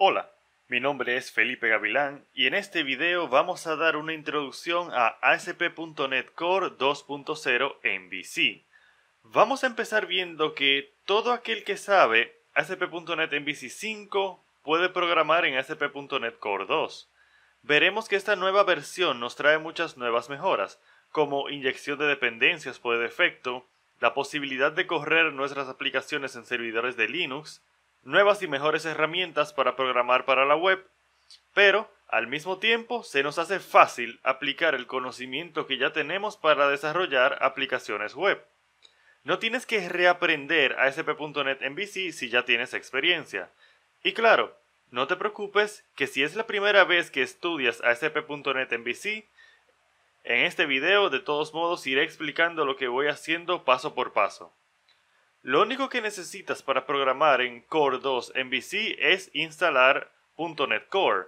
Hola, mi nombre es Felipe Gavilán y en este video vamos a dar una introducción a ASP.NET Core 2.0 en Vamos a empezar viendo que todo aquel que sabe ASP.NET MVC 5 puede programar en ASP.NET Core 2. Veremos que esta nueva versión nos trae muchas nuevas mejoras, como inyección de dependencias por defecto, la posibilidad de correr nuestras aplicaciones en servidores de Linux, nuevas y mejores herramientas para programar para la web, pero al mismo tiempo se nos hace fácil aplicar el conocimiento que ya tenemos para desarrollar aplicaciones web. No tienes que reaprender a sp.net en VC si ya tienes experiencia. Y claro, no te preocupes que si es la primera vez que estudias ASP.NET en VC, en este video de todos modos iré explicando lo que voy haciendo paso por paso. Lo único que necesitas para programar en Core 2 MVC es instalar .NET Core.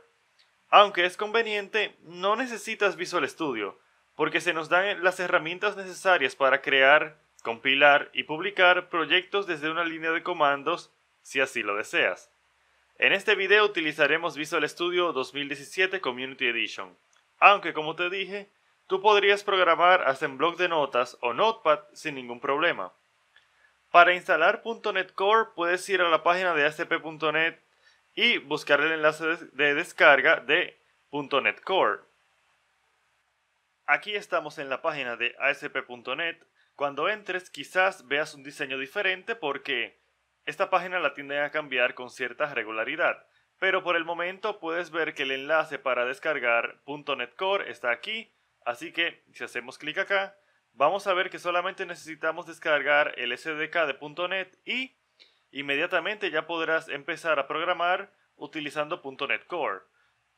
Aunque es conveniente, no necesitas Visual Studio, porque se nos dan las herramientas necesarias para crear, compilar y publicar proyectos desde una línea de comandos si así lo deseas. En este video utilizaremos Visual Studio 2017 Community Edition, aunque como te dije, tú podrías programar hasta en bloc de notas o Notepad sin ningún problema. Para instalar .NET Core puedes ir a la página de ASP.NET y buscar el enlace de descarga de .NET Core. Aquí estamos en la página de asp.net. Cuando entres quizás veas un diseño diferente porque esta página la tiende a cambiar con cierta regularidad. Pero por el momento puedes ver que el enlace para descargar .NET Core está aquí. Así que si hacemos clic acá, Vamos a ver que solamente necesitamos descargar el SDK de .NET y inmediatamente ya podrás empezar a programar utilizando .NET Core.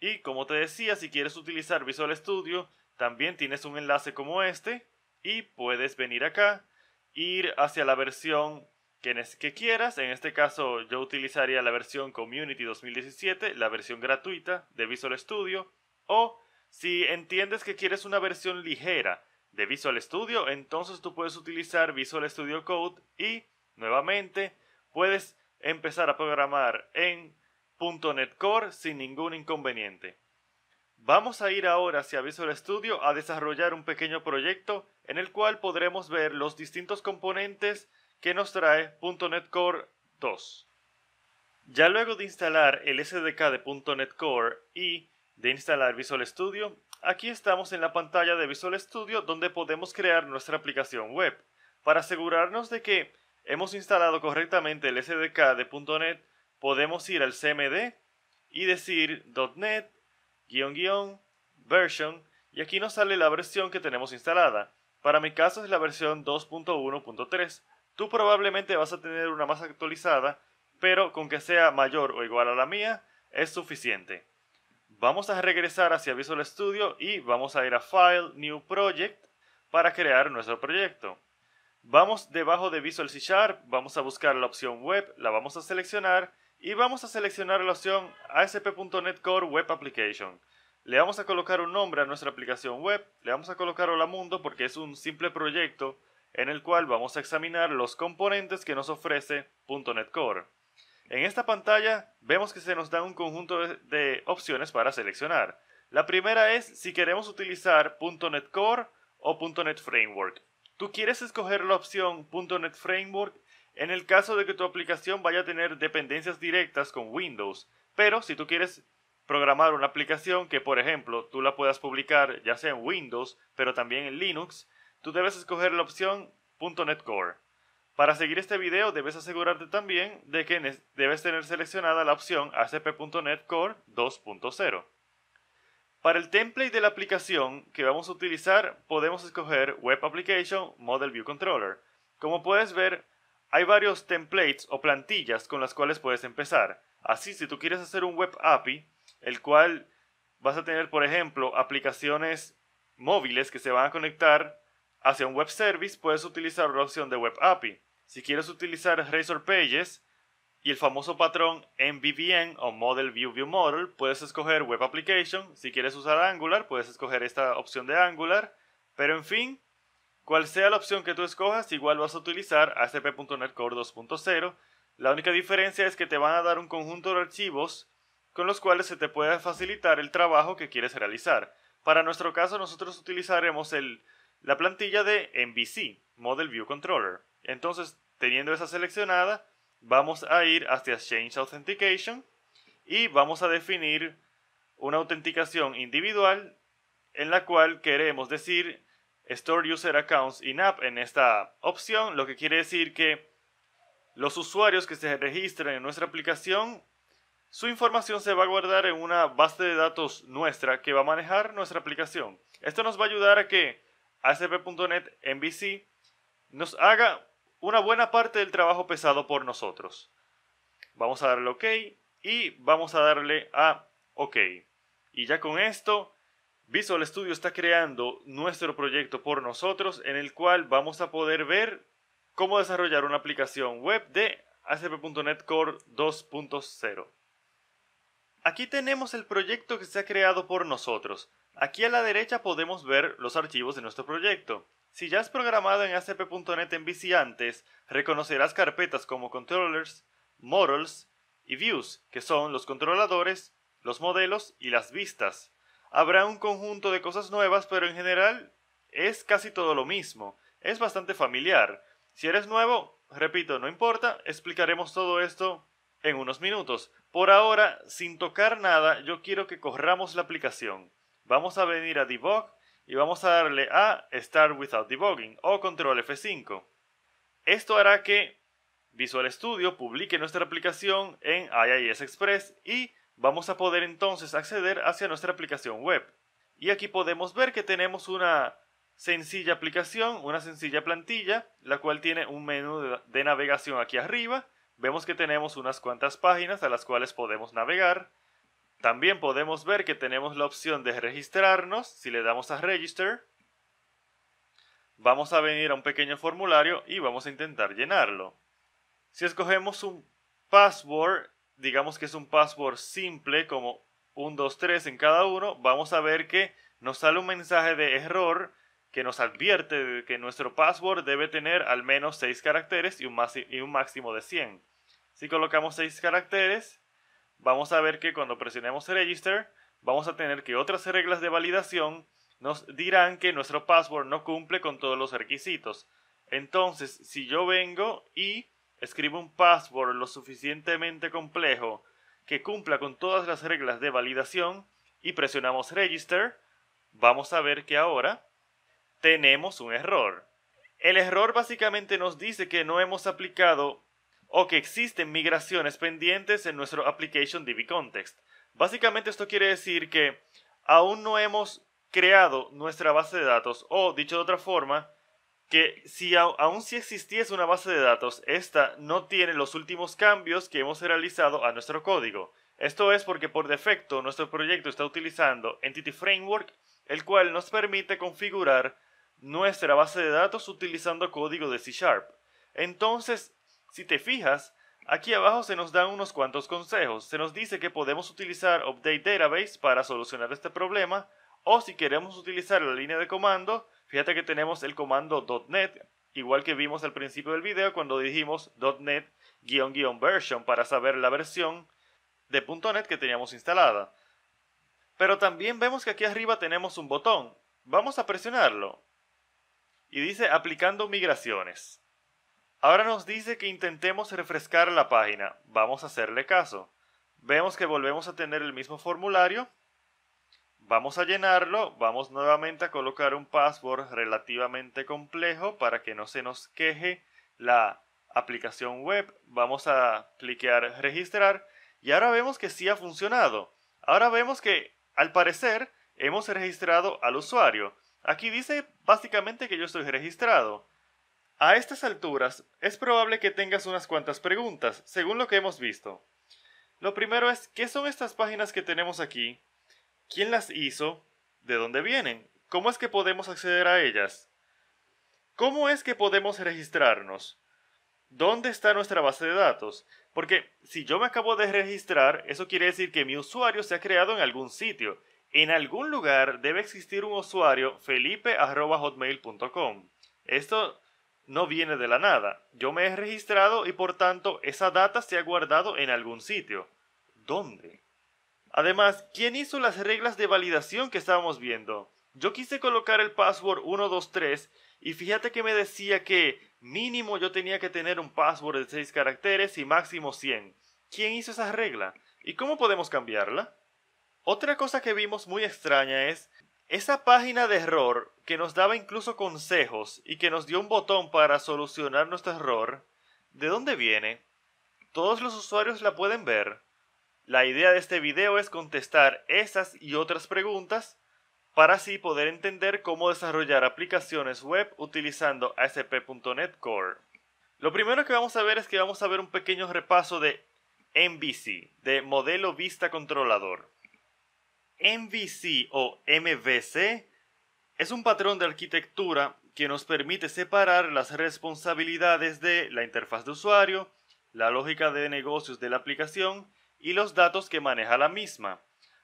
Y como te decía, si quieres utilizar Visual Studio, también tienes un enlace como este y puedes venir acá, ir hacia la versión que, quieras. En este caso yo utilizaría la versión Community 2017, la versión gratuita de Visual Studio. O si entiendes que quieres una versión ligera, de Visual Studio, entonces tú puedes utilizar Visual Studio Code y nuevamente puedes empezar a programar en .NET Core sin ningún inconveniente. Vamos a ir ahora hacia Visual Studio a desarrollar un pequeño proyecto en el cual podremos ver los distintos componentes que nos trae .NET Core 2. Ya luego de instalar el SDK de .NET Core y de instalar Visual Studio, Aquí estamos en la pantalla de Visual Studio donde podemos crear nuestra aplicación web. Para asegurarnos de que hemos instalado correctamente el SDK de .NET, podemos ir al CMD y decir .NET guión version y aquí nos sale la versión que tenemos instalada. Para mi caso es la versión 2.1.3. Tú probablemente vas a tener una más actualizada, pero con que sea mayor o igual a la mía es suficiente. Vamos a regresar hacia Visual Studio y vamos a ir a File, New Project para crear nuestro proyecto. Vamos debajo de Visual C Sharp, vamos a buscar la opción Web, la vamos a seleccionar y vamos a seleccionar la opción ASP.NET Core Web Application. Le vamos a colocar un nombre a nuestra aplicación web, le vamos a colocar Hola Mundo porque es un simple proyecto en el cual vamos a examinar los componentes que nos ofrece .NET Core. En esta pantalla vemos que se nos da un conjunto de opciones para seleccionar. La primera es si queremos utilizar .NET Core o .NET Framework. Tú quieres escoger la opción .NET Framework en el caso de que tu aplicación vaya a tener dependencias directas con Windows, pero si tú quieres programar una aplicación que, por ejemplo, tú la puedas publicar ya sea en Windows, pero también en Linux, tú debes escoger la opción .NET Core. Para seguir este video debes asegurarte también de que debes tener seleccionada la opción ACP.NET Core 2.0. Para el template de la aplicación que vamos a utilizar podemos escoger Web Application Model View Controller. Como puedes ver, hay varios templates o plantillas con las cuales puedes empezar. Así, si tú quieres hacer un web API, el cual vas a tener, por ejemplo, aplicaciones móviles que se van a conectar Hacia un web service puedes utilizar la opción de Web API. Si quieres utilizar Razor Pages y el famoso patrón MVVM o Model View View Model, puedes escoger Web Application. Si quieres usar Angular, puedes escoger esta opción de Angular. Pero en fin, cual sea la opción que tú escojas, igual vas a utilizar ASP.NET Core 2.0. La única diferencia es que te van a dar un conjunto de archivos con los cuales se te puede facilitar el trabajo que quieres realizar. Para nuestro caso, nosotros utilizaremos el la plantilla de MVC, Model View Controller. Entonces, teniendo esa seleccionada, vamos a ir hacia Change Authentication y vamos a definir una autenticación individual en la cual queremos decir Store User Accounts in-app en esta opción, lo que quiere decir que los usuarios que se registren en nuestra aplicación, su información se va a guardar en una base de datos nuestra que va a manejar nuestra aplicación. Esto nos va a ayudar a que ACP.net MVC nos haga una buena parte del trabajo pesado por nosotros. Vamos a darle OK y vamos a darle a OK. Y ya con esto, Visual Studio está creando nuestro proyecto por nosotros en el cual vamos a poder ver cómo desarrollar una aplicación web de ACP.NET Core 2.0. Aquí tenemos el proyecto que se ha creado por nosotros. Aquí a la derecha podemos ver los archivos de nuestro proyecto. Si ya has programado en ACP.NET MVC antes, reconocerás carpetas como controllers, models y views, que son los controladores, los modelos y las vistas. Habrá un conjunto de cosas nuevas, pero en general es casi todo lo mismo. Es bastante familiar. Si eres nuevo, repito, no importa, explicaremos todo esto en unos minutos. Por ahora, sin tocar nada, yo quiero que corramos la aplicación. Vamos a venir a Debug y vamos a darle a Start Without Debugging o Control F5. Esto hará que Visual Studio publique nuestra aplicación en IIS Express y vamos a poder entonces acceder hacia nuestra aplicación web. Y aquí podemos ver que tenemos una sencilla aplicación, una sencilla plantilla, la cual tiene un menú de navegación aquí arriba vemos que tenemos unas cuantas páginas a las cuales podemos navegar. También podemos ver que tenemos la opción de registrarnos si le damos a Register. Vamos a venir a un pequeño formulario y vamos a intentar llenarlo. Si escogemos un password, digamos que es un password simple como 123 en cada uno, vamos a ver que nos sale un mensaje de error que nos advierte de que nuestro password debe tener al menos 6 caracteres y un, y un máximo de 100. Si colocamos 6 caracteres, vamos a ver que cuando presionemos Register, vamos a tener que otras reglas de validación nos dirán que nuestro password no cumple con todos los requisitos. Entonces, si yo vengo y escribo un password lo suficientemente complejo que cumpla con todas las reglas de validación y presionamos Register, vamos a ver que ahora tenemos un error. El error básicamente nos dice que no hemos aplicado o que existen migraciones pendientes en nuestro application DB context. Básicamente esto quiere decir que aún no hemos creado nuestra base de datos o dicho de otra forma, que si aún si existiese una base de datos, esta no tiene los últimos cambios que hemos realizado a nuestro código. Esto es porque por defecto nuestro proyecto está utilizando Entity Framework, el cual nos permite configurar nuestra base de datos utilizando código de C Sharp. Entonces, si te fijas, aquí abajo se nos dan unos cuantos consejos. Se nos dice que podemos utilizar Update Database para solucionar este problema, o si queremos utilizar la línea de comando, fíjate que tenemos el comando .NET, igual que vimos al principio del video cuando dijimos .NET version para saber la versión de .NET que teníamos instalada. Pero también vemos que aquí arriba tenemos un botón. Vamos a presionarlo y dice aplicando migraciones. Ahora nos dice que intentemos refrescar la página. Vamos a hacerle caso. Vemos que volvemos a tener el mismo formulario. Vamos a llenarlo. Vamos nuevamente a colocar un password relativamente complejo para que no se nos queje la aplicación web. Vamos a cliquear registrar. Y ahora vemos que sí ha funcionado. Ahora vemos que al parecer hemos registrado al usuario. Aquí dice básicamente que yo estoy registrado. A estas alturas, es probable que tengas unas cuantas preguntas, según lo que hemos visto. Lo primero es, ¿qué son estas páginas que tenemos aquí? ¿Quién las hizo? ¿De dónde vienen? ¿Cómo es que podemos acceder a ellas? ¿Cómo es que podemos registrarnos? ¿Dónde está nuestra base de datos? Porque si yo me acabo de registrar, eso quiere decir que mi usuario se ha creado en algún sitio en algún lugar debe existir un usuario felipe.hotmail.com. Esto no viene de la nada. Yo me he registrado y por tanto esa data se ha guardado en algún sitio. ¿Dónde? Además, ¿quién hizo las reglas de validación que estábamos viendo? Yo quise colocar el password 123 y fíjate que me decía que mínimo yo tenía que tener un password de 6 caracteres y máximo 100. ¿Quién hizo esa regla? ¿Y cómo podemos cambiarla? Otra cosa que vimos muy extraña es esa página de error que nos daba incluso consejos y que nos dio un botón para solucionar nuestro error. ¿De dónde viene? Todos los usuarios la pueden ver. La idea de este video es contestar esas y otras preguntas para así poder entender cómo desarrollar aplicaciones web utilizando ASP.NET Core. Lo primero que vamos a ver es que vamos a ver un pequeño repaso de MVC, de modelo vista controlador. MVC o MVC es un patrón de arquitectura que nos permite separar las responsabilidades de la interfaz de usuario, la lógica de negocios de la aplicación y los datos que maneja la misma.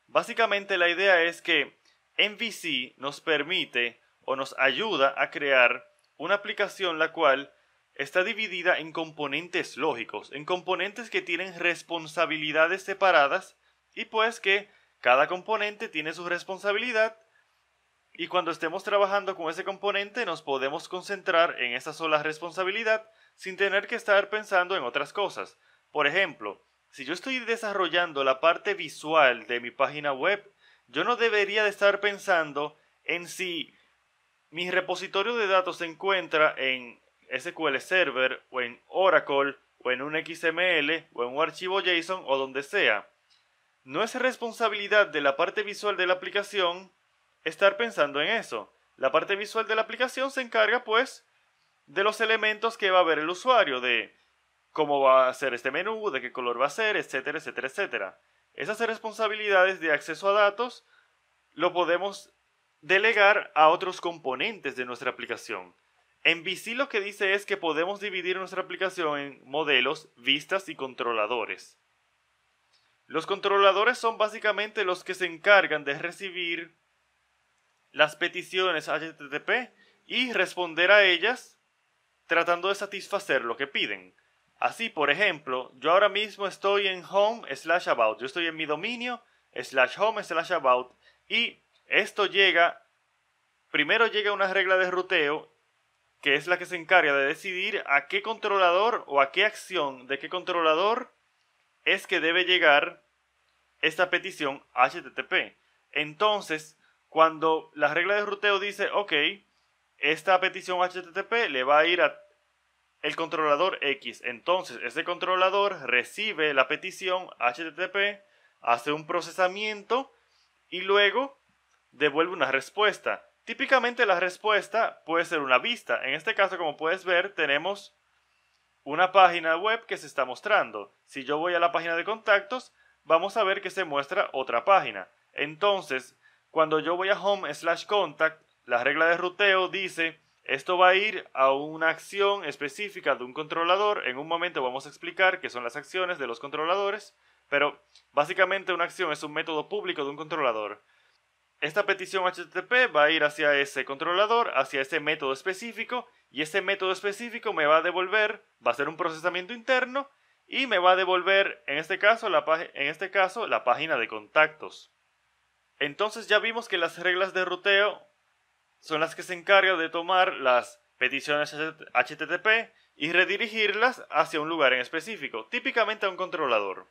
Básicamente la idea es que MVC nos permite o nos ayuda a crear una aplicación la cual está dividida en componentes lógicos, en componentes que tienen responsabilidades separadas y pues que cada componente tiene su responsabilidad y cuando estemos trabajando con ese componente nos podemos concentrar en esa sola responsabilidad sin tener que estar pensando en otras cosas. Por ejemplo, si yo estoy desarrollando la parte visual de mi página web, yo no debería de estar pensando en si mi repositorio de datos se encuentra en SQL Server o en Oracle o en un XML o en un archivo JSON o donde sea. No es responsabilidad de la parte visual de la aplicación estar pensando en eso. La parte visual de la aplicación se encarga pues de los elementos que va a ver el usuario, de cómo va a ser este menú, de qué color va a ser, etcétera, etcétera, etcétera. Esas responsabilidades de acceso a datos lo podemos delegar a otros componentes de nuestra aplicación. En VC lo que dice es que podemos dividir nuestra aplicación en modelos, vistas y controladores. Los controladores son básicamente los que se encargan de recibir las peticiones HTTP y responder a ellas tratando de satisfacer lo que piden. Así, por ejemplo, yo ahora mismo estoy en home slash about, yo estoy en mi dominio slash home slash about y esto llega, primero llega una regla de ruteo que es la que se encarga de decidir a qué controlador o a qué acción de qué controlador es que debe llegar esta petición HTTP. Entonces, cuando la regla de ruteo dice, ok, esta petición HTTP le va a ir al el controlador X. Entonces, ese controlador recibe la petición HTTP, hace un procesamiento y luego devuelve una respuesta. Típicamente la respuesta puede ser una vista. En este caso, como puedes ver, tenemos una página web que se está mostrando. Si yo voy a la página de contactos, vamos a ver que se muestra otra página. Entonces, cuando yo voy a home slash contact, la regla de ruteo dice, esto va a ir a una acción específica de un controlador. En un momento vamos a explicar qué son las acciones de los controladores, pero básicamente una acción es un método público de un controlador. Esta petición HTTP va a ir hacia ese controlador, hacia ese método específico, y ese método específico me va a devolver, va a ser un procesamiento interno y me va a devolver, en este caso, la, en este caso, la página de contactos. Entonces ya vimos que las reglas de ruteo son las que se encargan de tomar las peticiones HTTP y redirigirlas hacia un lugar en específico, típicamente a un controlador.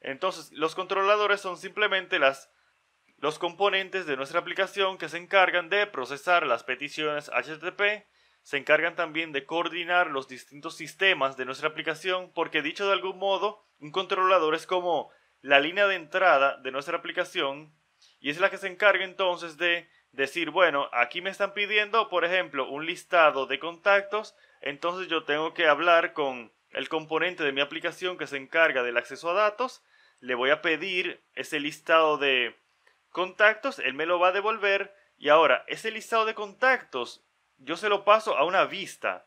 Entonces, los controladores son simplemente las, los componentes de nuestra aplicación que se encargan de procesar las peticiones HTTP se encargan también de coordinar los distintos sistemas de nuestra aplicación porque dicho de algún modo, un controlador es como la línea de entrada de nuestra aplicación y es la que se encarga entonces de decir, bueno, aquí me están pidiendo, por ejemplo, un listado de contactos, entonces yo tengo que hablar con el componente de mi aplicación que se encarga del acceso a datos, le voy a pedir ese listado de contactos, él me lo va a devolver y ahora ese listado de contactos yo se lo paso a una vista,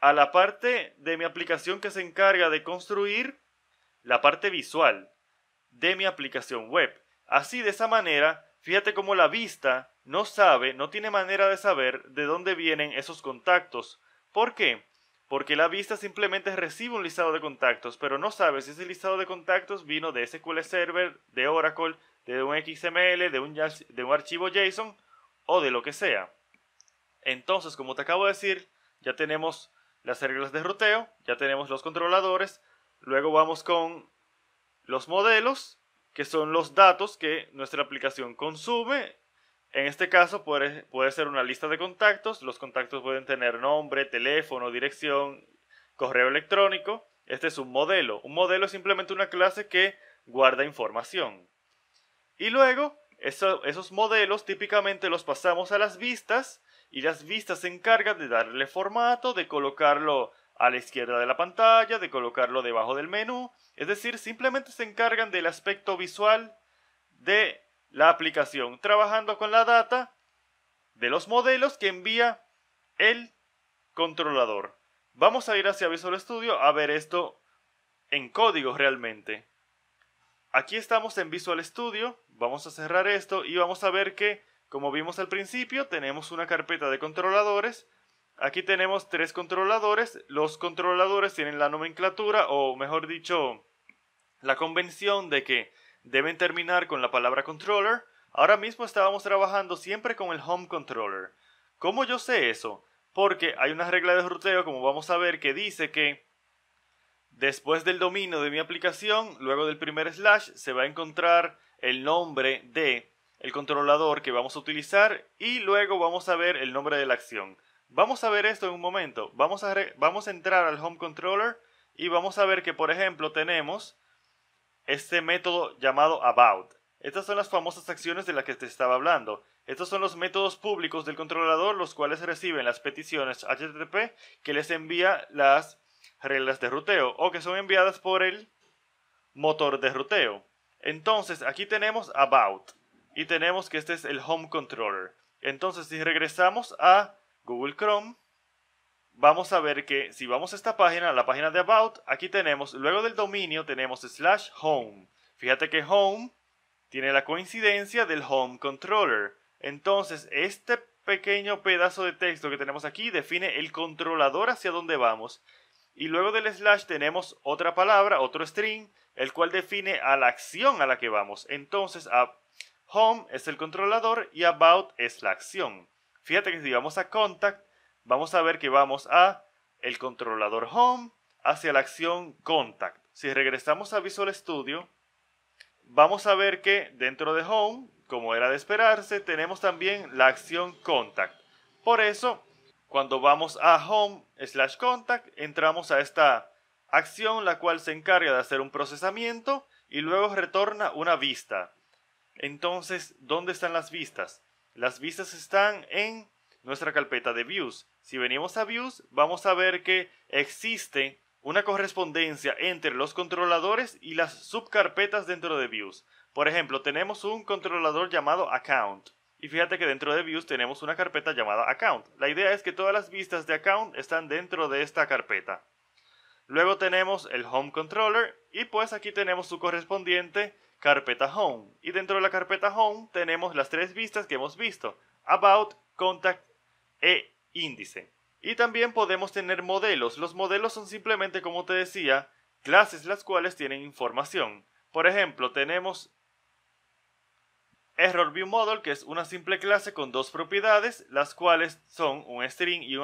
a la parte de mi aplicación que se encarga de construir la parte visual de mi aplicación web. Así, de esa manera, fíjate cómo la vista no sabe, no tiene manera de saber de dónde vienen esos contactos. ¿Por qué? Porque la vista simplemente recibe un listado de contactos, pero no sabe si ese listado de contactos vino de SQL Server, de Oracle, de un XML, de un, de un archivo JSON o de lo que sea. Entonces, como te acabo de decir, ya tenemos las reglas de ruteo, ya tenemos los controladores, luego vamos con los modelos, que son los datos que nuestra aplicación consume. En este caso puede, ser una lista de contactos, los contactos pueden tener nombre, teléfono, dirección, correo electrónico. Este es un modelo. Un modelo es simplemente una clase que guarda información. Y luego, esos modelos típicamente los pasamos a las vistas y las vistas se encargan de darle formato, de colocarlo a la izquierda de la pantalla, de colocarlo debajo del menú, es decir, simplemente se encargan del aspecto visual de la aplicación, trabajando con la data de los modelos que envía el controlador. Vamos a ir hacia Visual Studio a ver esto en código realmente. Aquí estamos en Visual Studio, vamos a cerrar esto y vamos a ver que como vimos al principio, tenemos una carpeta de controladores. Aquí tenemos tres controladores. Los controladores tienen la nomenclatura, o mejor dicho, la convención de que deben terminar con la palabra controller. Ahora mismo estábamos trabajando siempre con el home controller. ¿Cómo yo sé eso? Porque hay una regla de ruteo, como vamos a ver, que dice que después del dominio de mi aplicación, luego del primer slash, se va a encontrar el nombre de el controlador que vamos a utilizar y luego vamos a ver el nombre de la acción. Vamos a ver esto en un momento. Vamos a, vamos a entrar al Home Controller y vamos a ver que, por ejemplo, tenemos este método llamado About. Estas son las famosas acciones de las que te estaba hablando. Estos son los métodos públicos del controlador, los cuales reciben las peticiones HTTP que les envía las reglas de ruteo o que son enviadas por el motor de ruteo. Entonces, aquí tenemos About y tenemos que este es el Home Controller. Entonces, si regresamos a Google Chrome, vamos a ver que si vamos a esta página, a la página de About, aquí tenemos, luego del dominio tenemos slash home. Fíjate que home tiene la coincidencia del Home Controller. Entonces, este pequeño pedazo de texto que tenemos aquí define el controlador hacia donde vamos. Y luego del slash tenemos otra palabra, otro string, el cual define a la acción a la que vamos. Entonces, a Home es el controlador y About es la acción. Fíjate que si vamos a Contact, vamos a ver que vamos a el controlador Home hacia la acción Contact. Si regresamos a Visual Studio, vamos a ver que dentro de Home, como era de esperarse, tenemos también la acción Contact. Por eso, cuando vamos a Home slash Contact, entramos a esta acción, la cual se encarga de hacer un procesamiento y luego retorna una vista. Entonces, ¿dónde están las vistas? Las vistas están en nuestra carpeta de views. Si venimos a views, vamos a ver que existe una correspondencia entre los controladores y las subcarpetas dentro de views. Por ejemplo, tenemos un controlador llamado account. Y fíjate que dentro de views tenemos una carpeta llamada account. La idea es que todas las vistas de account están dentro de esta carpeta. Luego tenemos el Home Controller y pues aquí tenemos su correspondiente carpeta Home. Y dentro de la carpeta Home tenemos las tres vistas que hemos visto, About, Contact e Índice. Y también podemos tener modelos. Los modelos son simplemente, como te decía, clases las cuales tienen información. Por ejemplo, tenemos ErrorViewModel, que es una simple clase con dos propiedades, las cuales son un string y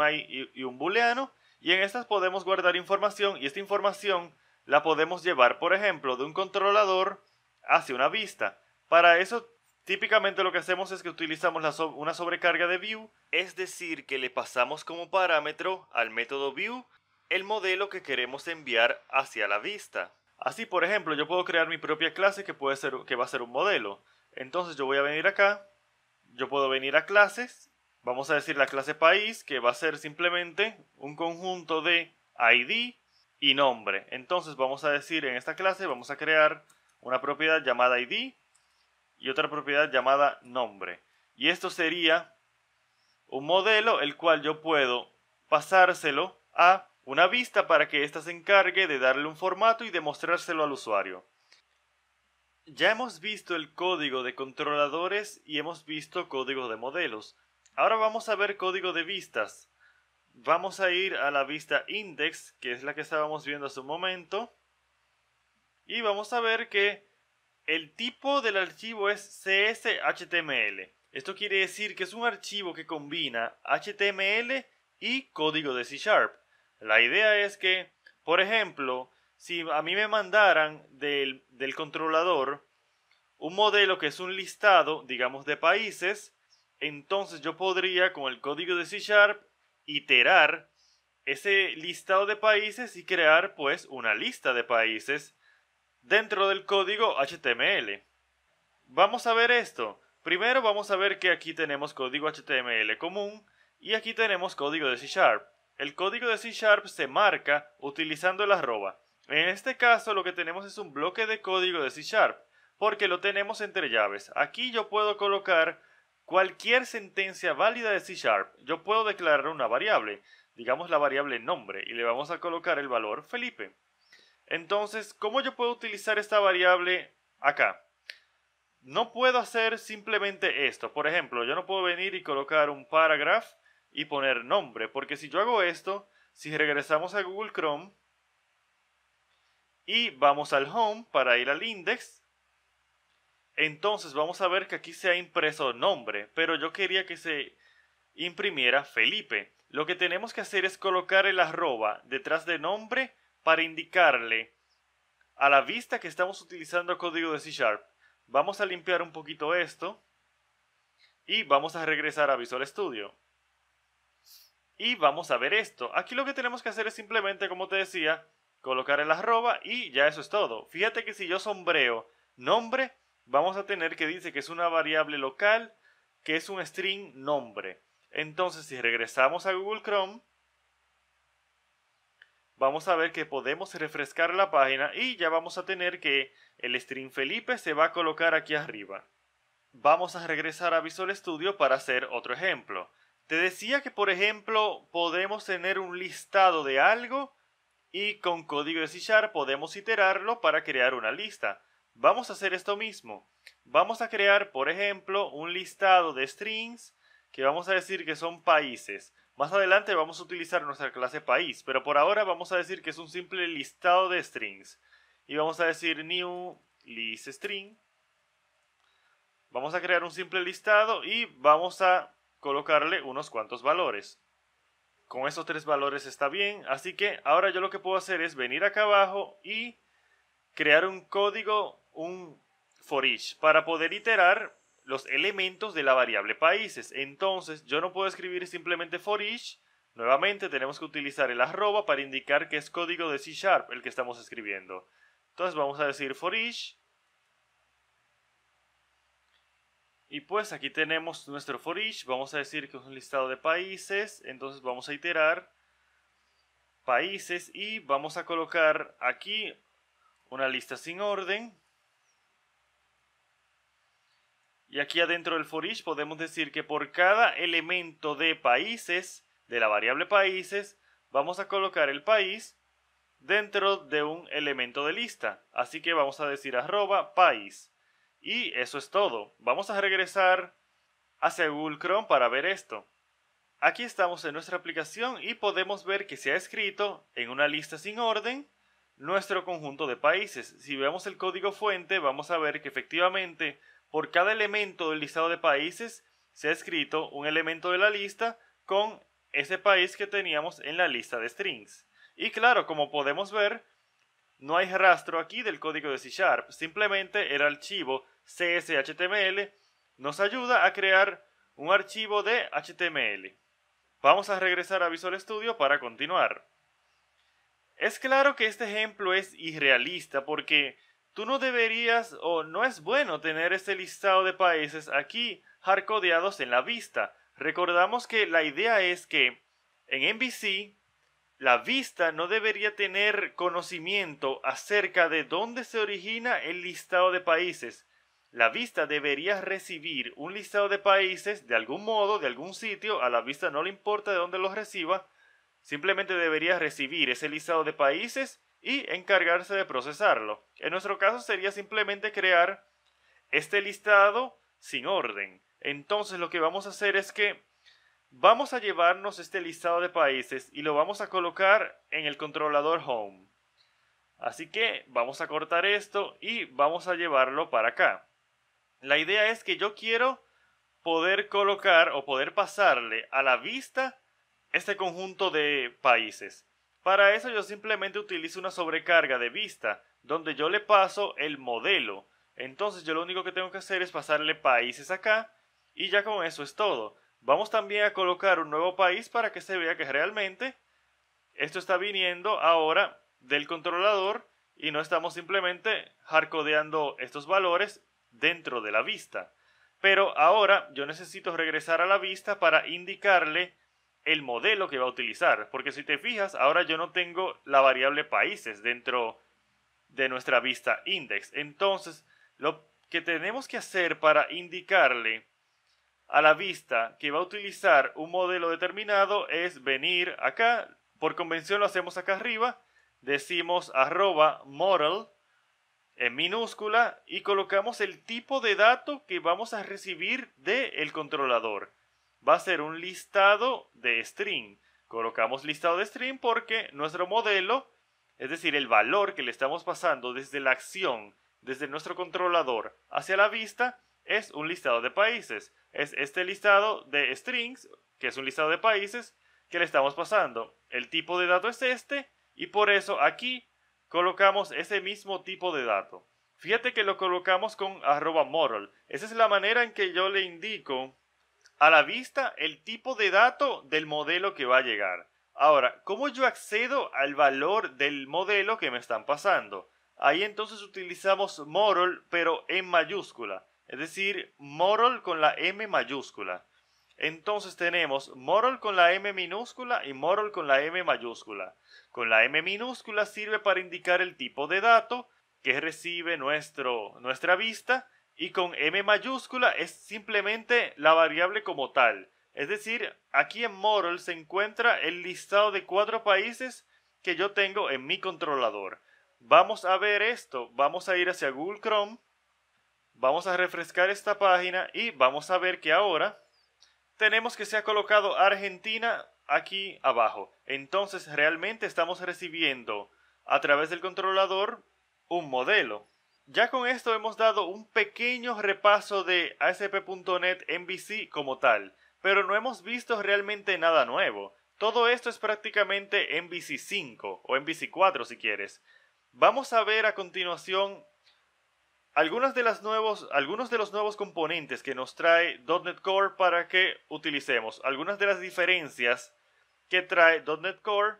y un booleano y en estas podemos guardar información y esta información la podemos llevar, por ejemplo, de un controlador hacia una vista. Para eso, típicamente lo que hacemos es que utilizamos una sobrecarga de view, es decir, que le pasamos como parámetro al método view el modelo que queremos enviar hacia la vista. Así, por ejemplo, yo puedo crear mi propia clase que, puede ser, que va a ser un modelo. Entonces yo voy a venir acá, yo puedo venir a clases Vamos a decir la clase país, que va a ser simplemente un conjunto de ID y nombre. Entonces vamos a decir en esta clase, vamos a crear una propiedad llamada ID y otra propiedad llamada nombre. Y esto sería un modelo el cual yo puedo pasárselo a una vista para que ésta se encargue de darle un formato y de mostrárselo al usuario. Ya hemos visto el código de controladores y hemos visto código de modelos. Ahora vamos a ver código de vistas. Vamos a ir a la vista index, que es la que estábamos viendo hace un momento. Y vamos a ver que el tipo del archivo es cshtml. Esto quiere decir que es un archivo que combina HTML y código de C Sharp. La idea es que, por ejemplo, si a mí me mandaran del, del controlador un modelo que es un listado, digamos, de países, entonces yo podría con el código de C Sharp iterar ese listado de países y crear pues una lista de países dentro del código HTML. Vamos a ver esto. Primero vamos a ver que aquí tenemos código HTML común y aquí tenemos código de C Sharp. El código de C Sharp se marca utilizando el arroba. En este caso lo que tenemos es un bloque de código de C Sharp porque lo tenemos entre llaves. Aquí yo puedo colocar Cualquier sentencia válida de C Sharp, yo puedo declarar una variable, digamos la variable nombre, y le vamos a colocar el valor Felipe. Entonces, ¿cómo yo puedo utilizar esta variable acá? No puedo hacer simplemente esto. Por ejemplo, yo no puedo venir y colocar un paragraph y poner nombre, porque si yo hago esto, si regresamos a Google Chrome y vamos al home para ir al index, entonces vamos a ver que aquí se ha impreso nombre, pero yo quería que se imprimiera Felipe. Lo que tenemos que hacer es colocar el arroba detrás de nombre para indicarle a la vista que estamos utilizando código de C Sharp. Vamos a limpiar un poquito esto y vamos a regresar a Visual Studio. Y vamos a ver esto. Aquí lo que tenemos que hacer es simplemente, como te decía, colocar el arroba y ya eso es todo. Fíjate que si yo sombreo nombre, vamos a tener que dice que es una variable local, que es un string nombre. Entonces, si regresamos a Google Chrome, vamos a ver que podemos refrescar la página y ya vamos a tener que el string Felipe se va a colocar aquí arriba. Vamos a regresar a Visual Studio para hacer otro ejemplo. Te decía que, por ejemplo, podemos tener un listado de algo y con código de C podemos iterarlo para crear una lista. Vamos a hacer esto mismo. Vamos a crear, por ejemplo, un listado de strings que vamos a decir que son países. Más adelante vamos a utilizar nuestra clase país, pero por ahora vamos a decir que es un simple listado de strings. Y vamos a decir new list string. Vamos a crear un simple listado y vamos a colocarle unos cuantos valores. Con esos tres valores está bien, así que ahora yo lo que puedo hacer es venir acá abajo y crear un código un for each para poder iterar los elementos de la variable países. Entonces, yo no puedo escribir simplemente for each. Nuevamente, tenemos que utilizar el arroba para indicar que es código de C Sharp el que estamos escribiendo. Entonces, vamos a decir for each. Y pues aquí tenemos nuestro for each. Vamos a decir que es un listado de países. Entonces, vamos a iterar países y vamos a colocar aquí una lista sin orden Y aquí adentro del for each podemos decir que por cada elemento de países, de la variable países, vamos a colocar el país dentro de un elemento de lista. Así que vamos a decir arroba país. Y eso es todo. Vamos a regresar hacia Google Chrome para ver esto. Aquí estamos en nuestra aplicación y podemos ver que se ha escrito en una lista sin orden nuestro conjunto de países. Si vemos el código fuente vamos a ver que efectivamente por cada elemento del listado de países se ha escrito un elemento de la lista con ese país que teníamos en la lista de strings. Y claro, como podemos ver, no hay rastro aquí del código de C Sharp, simplemente el archivo cshtml nos ayuda a crear un archivo de HTML. Vamos a regresar a Visual Studio para continuar. Es claro que este ejemplo es irrealista porque Tú no deberías o no es bueno tener ese listado de países aquí hardcodeados en la vista. Recordamos que la idea es que en NBC la vista no debería tener conocimiento acerca de dónde se origina el listado de países. La vista debería recibir un listado de países de algún modo, de algún sitio, a la vista no le importa de dónde los reciba, simplemente debería recibir ese listado de países y encargarse de procesarlo. En nuestro caso sería simplemente crear este listado sin orden. Entonces lo que vamos a hacer es que vamos a llevarnos este listado de países y lo vamos a colocar en el controlador home. Así que vamos a cortar esto y vamos a llevarlo para acá. La idea es que yo quiero poder colocar o poder pasarle a la vista este conjunto de países. Para eso yo simplemente utilizo una sobrecarga de vista, donde yo le paso el modelo. Entonces yo lo único que tengo que hacer es pasarle países acá y ya con eso es todo. Vamos también a colocar un nuevo país para que se vea que realmente esto está viniendo ahora del controlador y no estamos simplemente hardcodeando estos valores dentro de la vista. Pero ahora yo necesito regresar a la vista para indicarle el modelo que va a utilizar. Porque si te fijas, ahora yo no tengo la variable países dentro de nuestra vista index. Entonces, lo que tenemos que hacer para indicarle a la vista que va a utilizar un modelo determinado es venir acá. Por convención lo hacemos acá arriba. Decimos arroba model en minúscula y colocamos el tipo de dato que vamos a recibir del controlador va a ser un listado de string. Colocamos listado de string porque nuestro modelo, es decir, el valor que le estamos pasando desde la acción, desde nuestro controlador hacia la vista, es un listado de países. Es este listado de strings, que es un listado de países, que le estamos pasando. El tipo de dato es este y por eso aquí colocamos ese mismo tipo de dato. Fíjate que lo colocamos con arroba model. Esa es la manera en que yo le indico a la vista el tipo de dato del modelo que va a llegar. Ahora, ¿cómo yo accedo al valor del modelo que me están pasando? Ahí entonces utilizamos model, pero en mayúscula, es decir, model con la M mayúscula. Entonces tenemos model con la M minúscula y moral con la M mayúscula. Con la M minúscula sirve para indicar el tipo de dato que recibe nuestro, nuestra vista y con m mayúscula es simplemente la variable como tal. Es decir, aquí en Model se encuentra el listado de cuatro países que yo tengo en mi controlador. Vamos a ver esto, vamos a ir hacia Google Chrome, vamos a refrescar esta página y vamos a ver que ahora tenemos que se ha colocado Argentina aquí abajo. Entonces realmente estamos recibiendo a través del controlador un modelo. Ya con esto hemos dado un pequeño repaso de ASP.NET MVC como tal, pero no hemos visto realmente nada nuevo. Todo esto es prácticamente MVC 5 o MVC 4 si quieres. Vamos a ver a continuación de algunos de los nuevos componentes que nos trae .NET Core para que utilicemos, algunas de las diferencias que trae .NET Core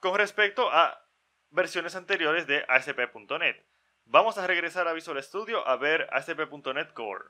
con respecto a versiones anteriores de ASP.NET. Vamos a regresar a Visual Studio a ver ASP.NET Core.